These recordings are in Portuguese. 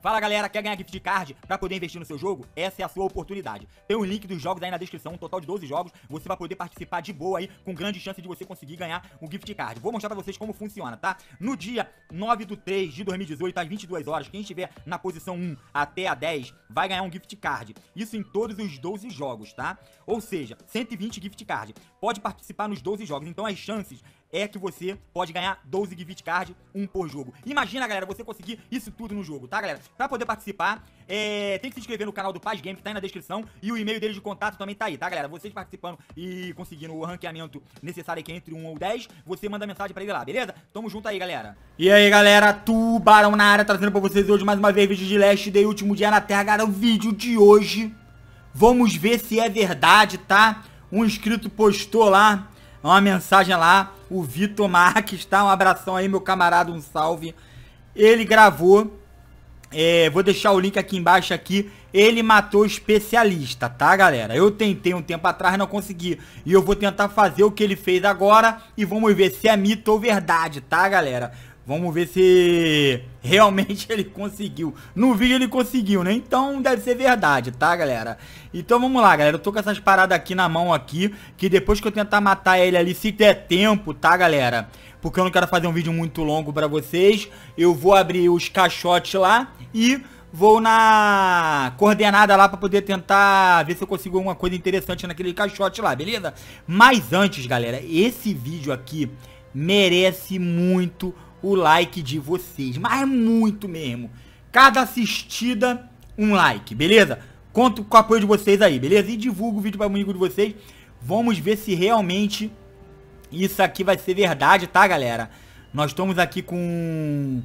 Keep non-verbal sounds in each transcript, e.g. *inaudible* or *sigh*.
Fala galera, quer ganhar gift card para poder investir no seu jogo? Essa é a sua oportunidade. Tem o link dos jogos aí na descrição, um total de 12 jogos. Você vai poder participar de boa aí, com grande chance de você conseguir ganhar o gift card. Vou mostrar para vocês como funciona, tá? No dia 9 do 3 de 2018, às 22 horas, quem estiver na posição 1 até a 10 vai ganhar um gift card. Isso em todos os 12 jogos, tá? Ou seja, 120 gift card. Pode participar nos 12 jogos, então as chances é que você pode ganhar 12 gift card, um por jogo. Imagina, galera, você conseguir isso tudo no jogo, tá, galera? Pra poder participar, é, tem que se inscrever no canal do Paz Game, que tá aí na descrição, e o e-mail dele de contato também tá aí, tá, galera? Vocês participando e conseguindo o ranqueamento necessário aqui entre 1 ou 10, você manda mensagem pra ele lá, beleza? Tamo junto aí, galera. E aí, galera, Tubarão na área, trazendo pra vocês hoje mais uma vez vídeo de Last Day, último dia na Terra, galera, o vídeo de hoje... Vamos ver se é verdade, tá? Um inscrito postou lá é uma mensagem lá. O Vitor Marques, tá? Um abração aí, meu camarada, um salve. Ele gravou. É, vou deixar o link aqui embaixo aqui. Ele matou especialista, tá, galera? Eu tentei um tempo atrás, não consegui. E eu vou tentar fazer o que ele fez agora e vamos ver se é mito ou verdade, tá, galera? Vamos ver se realmente *laughs* ele conseguiu. No vídeo ele conseguiu, né? Então deve ser verdade, tá, galera? Então vamos lá, galera. Eu tô com essas paradas aqui na mão aqui, que depois que eu tentar matar ele ali, se der tempo, tá, galera? Porque eu não quero fazer um vídeo muito longo pra vocês. Eu vou abrir os caixotes lá e vou na coordenada lá para poder tentar ver se eu consigo alguma coisa interessante naquele caixote lá, beleza? Mas antes, galera, esse vídeo aqui merece muito o like de vocês. Mas é muito mesmo. Cada assistida, um like, beleza? Conto com o apoio de vocês aí, beleza? E divulgo o vídeo para o amigo de vocês. Vamos ver se realmente isso aqui vai ser verdade, tá, galera? Nós estamos aqui com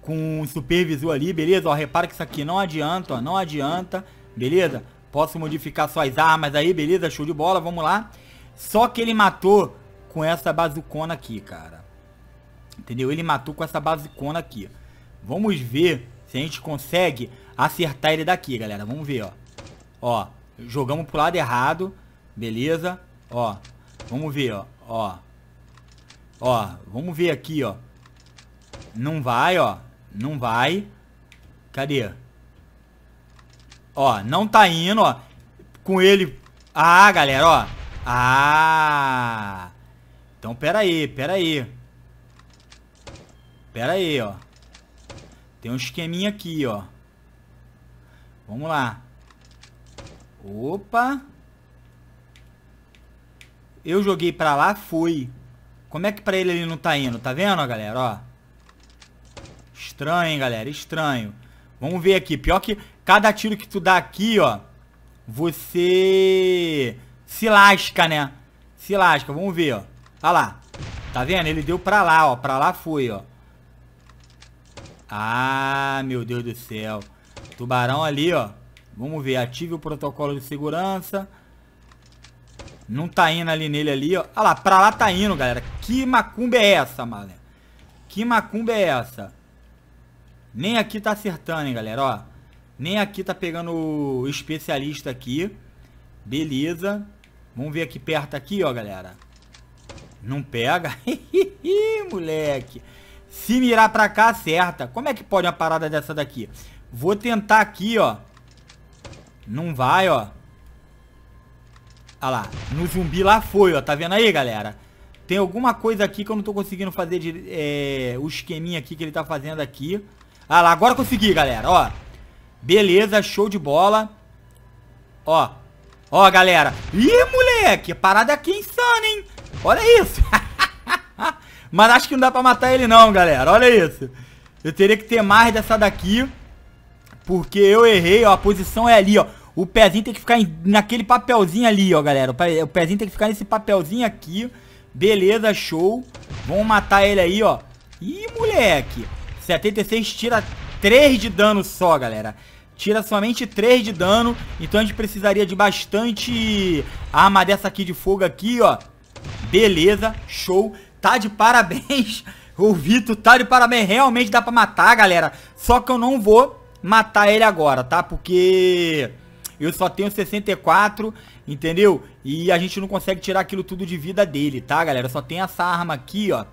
com um supervisor ali, beleza? Ó, repara que isso aqui não adianta, ó, não adianta, beleza? Posso modificar suas armas aí, beleza? Show de bola, vamos lá. Só que ele matou com essa bazucona aqui, cara. Entendeu? Ele matou com essa basicona aqui. Vamos ver se a gente consegue acertar ele daqui, galera. Vamos ver, ó. Ó, jogamos pro lado errado. Beleza? Ó, vamos ver, ó. Ó, ó vamos ver aqui, ó. Não vai, ó. Não vai. Cadê? Ó, não tá indo, ó. Com ele... Ah, galera, ó. Ah! Então, pera aí, pera aí. Pera aí, ó. Tem um esqueminha aqui, ó. Vamos lá. Opa. Eu joguei pra lá, fui. Como é que pra ele ele não tá indo? Tá vendo, galera? Ó. Estranho, hein, galera? Estranho. Vamos ver aqui. Pior que cada tiro que tu dá aqui, ó. Você... Se lasca, né? Se lasca. Vamos ver, ó. Olha lá. Tá vendo? Ele deu pra lá, ó. Pra lá foi, ó. Ah, meu Deus do céu. Tubarão ali, ó. Vamos ver, ative o protocolo de segurança. Não tá indo ali nele ali, ó. Ah lá, pra lá tá indo, galera. Que macumba é essa, mané? Que macumba é essa? Nem aqui tá acertando, hein, galera, ó. Nem aqui tá pegando o especialista aqui. Beleza. Vamos ver aqui perto aqui, ó, galera. Não pega. *laughs* moleque. Se mirar pra cá, acerta. Como é que pode uma parada dessa daqui? Vou tentar aqui, ó. Não vai, ó. Olha lá. No zumbi lá foi, ó. Tá vendo aí, galera? Tem alguma coisa aqui que eu não tô conseguindo fazer de, é, o esqueminha aqui que ele tá fazendo aqui. Ah lá, agora consegui, galera, ó. Beleza, show de bola. Ó. Ó, galera. Ih, moleque, parada aqui é insana, hein? Olha isso. *laughs* Mas acho que não dá pra matar ele não, galera. Olha isso. Eu teria que ter mais dessa daqui. Porque eu errei, ó. A posição é ali, ó. O pezinho tem que ficar em, naquele papelzinho ali, ó, galera. O pezinho tem que ficar nesse papelzinho aqui. Beleza, show. Vamos matar ele aí, ó. Ih, moleque. 76 tira 3 de dano só, galera. Tira somente 3 de dano. Então a gente precisaria de bastante arma dessa aqui de fogo aqui, ó. Beleza, show tá de parabéns. *laughs* O Vitor tá de parabéns. Realmente dá pra matar, galera. Só que eu não vou matar ele agora, tá? Porque eu só tenho 64, entendeu? E a gente não consegue tirar aquilo tudo de vida dele, tá, galera? só tem essa arma aqui, ó.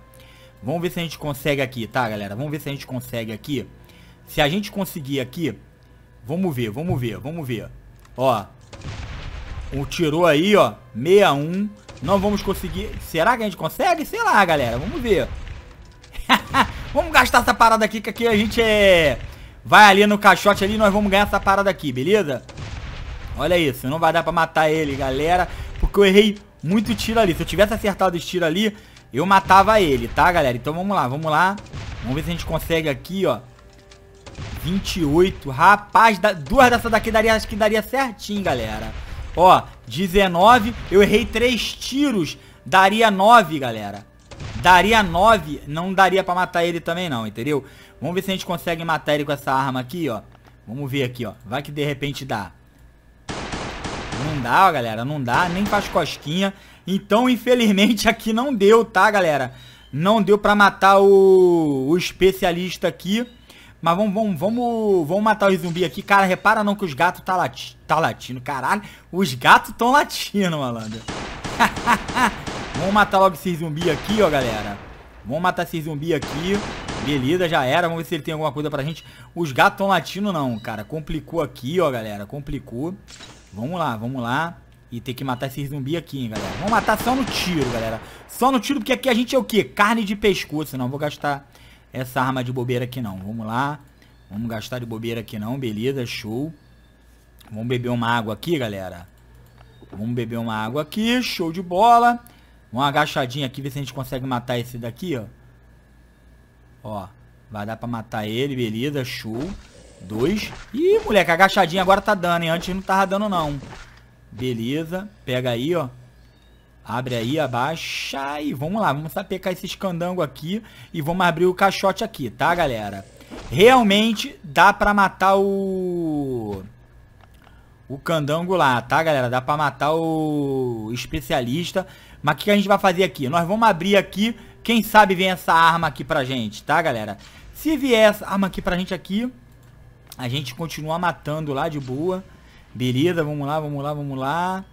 Vamos ver se a gente consegue aqui, tá, galera? Vamos ver se a gente consegue aqui. Se a gente conseguir aqui... Vamos ver, vamos ver, vamos ver. Ó. Um tirou aí, ó. 61. Não vamos conseguir. Será que a gente consegue? Sei lá, galera. Vamos ver. *laughs* vamos gastar essa parada aqui, que aqui a gente é... Vai ali no caixote ali e nós vamos ganhar essa parada aqui, beleza? Olha isso. Não vai dar pra matar ele, galera. Porque eu errei muito tiro ali. Se eu tivesse acertado os tiro ali, eu matava ele, tá, galera? Então vamos lá, vamos lá. Vamos ver se a gente consegue aqui, ó. 28. Rapaz, da, duas dessa daqui daria, acho que daria certinho, galera. Ó, 19. Eu errei 3 tiros. Daria 9, galera. Daria 9. Não daria pra matar ele também não, entendeu? Vamos ver se a gente consegue matar ele com essa arma aqui, ó. Vamos ver aqui, ó. Vai que de repente dá. Não dá, ó, galera. Não dá. Nem faz cosquinha. Então, infelizmente, aqui não deu, tá, galera? Não deu pra matar o, o especialista aqui. Mas vamos, vamos, vamos, vamos matar os zumbis aqui. Cara, repara não que os gatos tá, lati tá latindo. Caralho, os gatos tão latindo, malandro. *laughs* vamos matar logo esses zumbi aqui, ó, galera. Vamos matar esses zumbi aqui. Beleza, já era. Vamos ver se ele tem alguma coisa pra gente. Os gatos tão latindo não, cara. Complicou aqui, ó, galera. Complicou. Vamos lá, vamos lá. E tem que matar esses zumbi aqui, hein, galera. Vamos matar só no tiro, galera. Só no tiro, porque aqui a gente é o quê? Carne de pescoço. Não, vou gastar essa arma é de bobeira aqui não. Vamos lá. Vamos gastar de bobeira aqui não. Beleza, show. Vamos beber uma água aqui, galera. Vamos beber uma água aqui. Show de bola. Uma agachadinha aqui, ver se a gente consegue matar esse daqui, ó. Ó, vai dar pra matar ele, beleza, show. Dois. Ih, moleque, agachadinha agora tá dando, hein? Antes não tava dando, não. Beleza, pega aí, ó. Abre aí, abaixa e vamos lá. Vamos sapecar esse escandango aqui e vamos abrir o caixote aqui, tá, galera? Realmente dá pra matar o... O candango lá, tá, galera? Dá pra matar o especialista. Mas o que, a gente vai fazer aqui? Nós vamos abrir aqui. Quem sabe vem essa arma aqui pra gente, tá, galera? Se vier essa arma aqui pra gente aqui, a gente continua matando lá de boa. Beleza, vamos lá, vamos lá, vamos lá.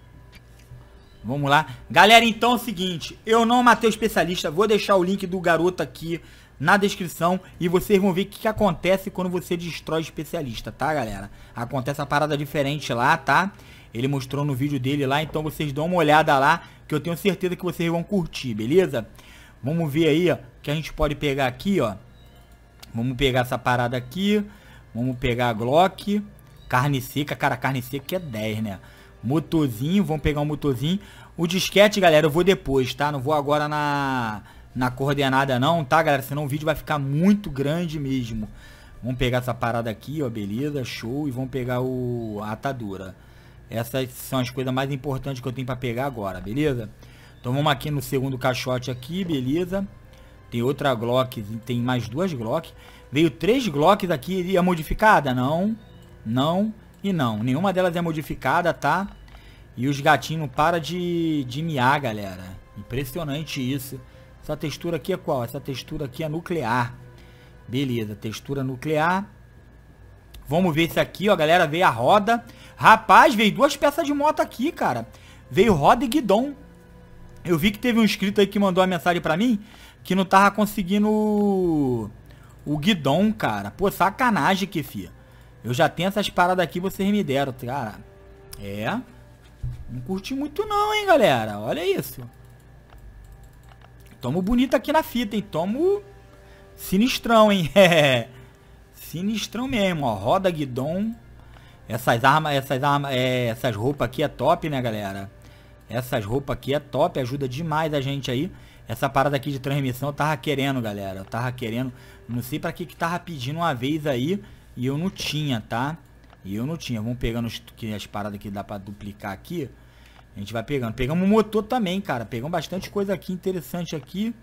Vamos lá. Galera, então é o seguinte. Eu não matei o especialista. Vou deixar o link do garoto aqui na descrição. E vocês vão ver o que, que, acontece quando você destrói o especialista, tá, galera? Acontece a parada diferente lá, tá? Ele mostrou no vídeo dele lá. Então vocês dão uma olhada lá. Que eu tenho certeza que vocês vão curtir, beleza? Vamos ver aí, ó. Que a gente pode pegar aqui, ó. Vamos pegar essa parada aqui. Vamos pegar a Glock. Carne seca. Cara, carne seca que é 10, né? Motorzinho, vamos pegar um motorzinho. O disquete, galera, eu vou depois, tá? Não vou agora na, na coordenada não, tá, galera? Senão o vídeo vai ficar muito grande mesmo. Vamos pegar essa parada aqui, ó, beleza, show. E vamos pegar o a atadura. Essas são as coisas mais importantes que eu tenho pra pegar agora, beleza? Então vamos aqui no segundo caixote aqui, beleza? Tem outra Glock, tem mais duas Glock. Veio três Glocks aqui, e é modificada? Não, não e não. Nenhuma delas é modificada, tá? E os gatinhos não param de, de miar, galera. Impressionante isso. Essa textura aqui é qual? Essa textura aqui é nuclear. Beleza, textura nuclear. Vamos ver isso aqui, ó, galera. Veio a roda. Rapaz, veio duas peças de moto aqui, cara. Veio roda e guidão. Eu vi que teve um inscrito aí que mandou uma mensagem pra mim que não tava conseguindo o guidão, cara. Pô, sacanagem que, fia. Eu já tenho essas paradas aqui, vocês me deram, cara. É... Não curti muito não, hein, galera. Olha isso. Tomo bonito aqui na fita, hein. Tomo sinistrão, hein. É. *laughs* Sinistrão mesmo, ó. Roda guidon. Essas armas, essas armas, é, essas roupas aqui é top, né, galera? Essas roupas aqui é top, ajuda demais a gente aí. Essa parada aqui de transmissão eu tava querendo, galera. Eu tava querendo. Não sei pra que que tava pedindo uma vez aí e eu não tinha, tá? E eu não tinha. Vamos pegando as paradas que dá pra duplicar aqui. A gente vai pegando. Pegamos o motor também, cara. Pegamos bastante coisa aqui interessante aqui.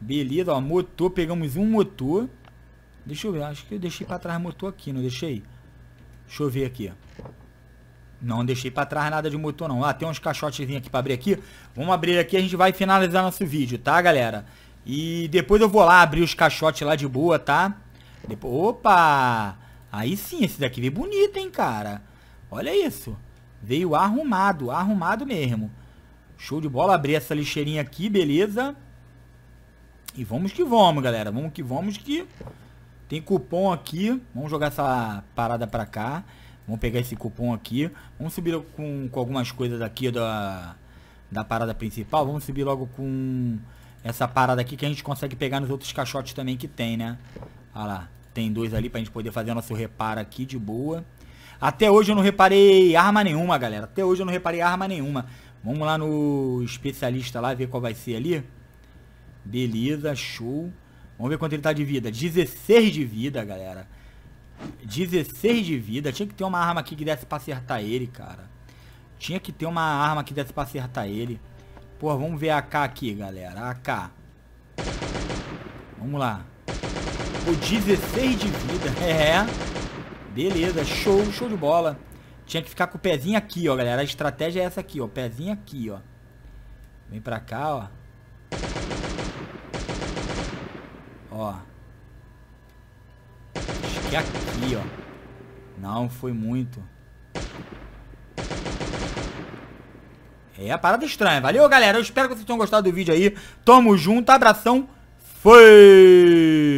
Beleza, ó. Motor. Pegamos um motor. Deixa eu ver. Acho que eu deixei pra trás motor aqui, não deixei? Deixa eu ver aqui. Não deixei para trás nada de motor não. Ah, tem uns caixotezinhos aqui para abrir aqui. Vamos abrir aqui, a gente vai finalizar nosso vídeo, tá, galera? E depois eu vou lá abrir os caixotes lá de boa, tá? Depois... Opa! Aí sim, esse daqui veio bonito, hein, cara. Olha isso. Veio arrumado, arrumado mesmo. Show de bola. Abrir essa lixeirinha aqui, beleza. E vamos que vamos, galera. Vamos que vamos que... Tem cupom aqui. Vamos jogar essa parada pra cá. Vamos pegar esse cupom aqui. Vamos subir com, com algumas coisas aqui da, da parada principal. Vamos subir logo com essa parada aqui que a gente consegue pegar nos outros caixotes também que tem, né? Olha lá. Tem dois ali pra gente poder fazer nosso reparo aqui de boa. Até hoje eu não reparei arma nenhuma, galera. Até hoje eu não reparei arma nenhuma. Vamos lá no especialista lá, ver qual vai ser ali. Beleza, show. Vamos ver quanto ele tá de vida. 16 de vida, galera. 16 de vida. Tinha que ter uma arma aqui que desse pra acertar ele, cara. Tinha que ter uma arma que desse pra acertar ele. Pô, vamos ver a AK aqui, galera. A AK. Vamos lá. Ou 16 de vida. É, é. Beleza, show, show de bola. Tinha que ficar com o pezinho aqui, ó, galera. A estratégia é essa aqui, ó. Pezinho aqui, ó. Vem pra cá, ó. Ó. Acho que é aqui, ó. Não, foi muito. É a parada é estranha. Valeu, galera. Eu espero que vocês tenham gostado do vídeo aí. Tamo junto. Abração. Foi!